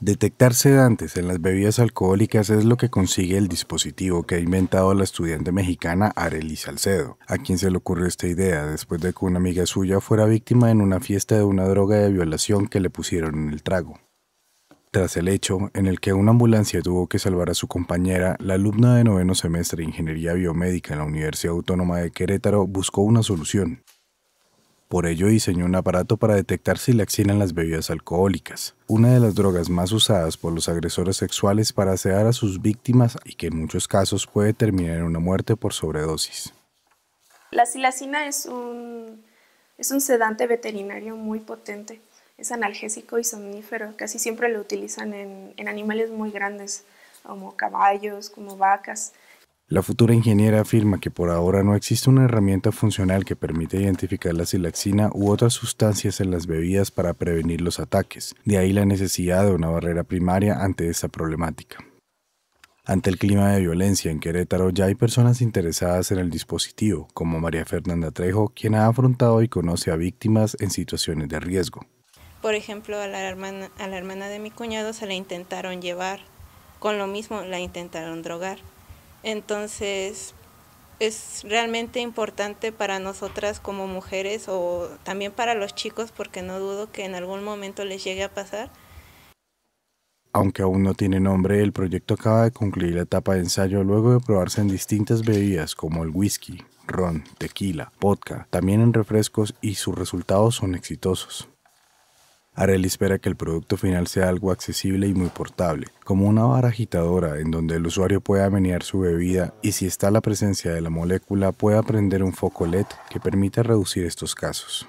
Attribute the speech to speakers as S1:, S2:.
S1: Detectar sedantes en las bebidas alcohólicas es lo que consigue el dispositivo que ha inventado la estudiante mexicana Arely Salcedo, a quien se le ocurrió esta idea después de que una amiga suya fuera víctima en una fiesta de una droga de violación que le pusieron en el trago. Tras el hecho, en el que una ambulancia tuvo que salvar a su compañera, la alumna de noveno semestre de Ingeniería Biomédica en la Universidad Autónoma de Querétaro buscó una solución, por ello diseñó un aparato para detectar le en las bebidas alcohólicas, una de las drogas más usadas por los agresores sexuales para sedar a sus víctimas y que en muchos casos puede terminar en una muerte por sobredosis.
S2: La silacina es un, sedante veterinario muy potente, es analgésico y somnífero, casi siempre lo utilizan en animales muy grandes, como caballos, como vacas.
S1: La futura ingeniera afirma que por ahora no existe una herramienta funcional que permite identificar la silaxina u otras sustancias en las bebidas para prevenir los ataques, de ahí la necesidad de una barrera primaria ante esta problemática. Ante el clima de violencia en Querétaro ya hay personas interesadas en el dispositivo, como María Fernanda Trejo, quien ha afrontado y conoce a víctimas en situaciones de riesgo.
S3: Por ejemplo, a la hermana, a la hermana de mi cuñado se la intentaron llevar, con lo mismo la intentaron drogar entonces, es realmente importante para nosotras como mujeres o también para los chicos porque no dudo que en algún momento les llegue a pasar.
S1: Aunque aún no tiene nombre, el proyecto acaba de concluir la etapa de ensayo luego de probarse en distintas bebidas como el whisky, ron, tequila, vodka, también en refrescos y sus resultados son exitosos. Arel espera que el producto final sea algo accesible y muy portable, como una vara agitadora en donde el usuario pueda menear su bebida y si está la presencia de la molécula pueda prender un foco LED que permita reducir estos casos.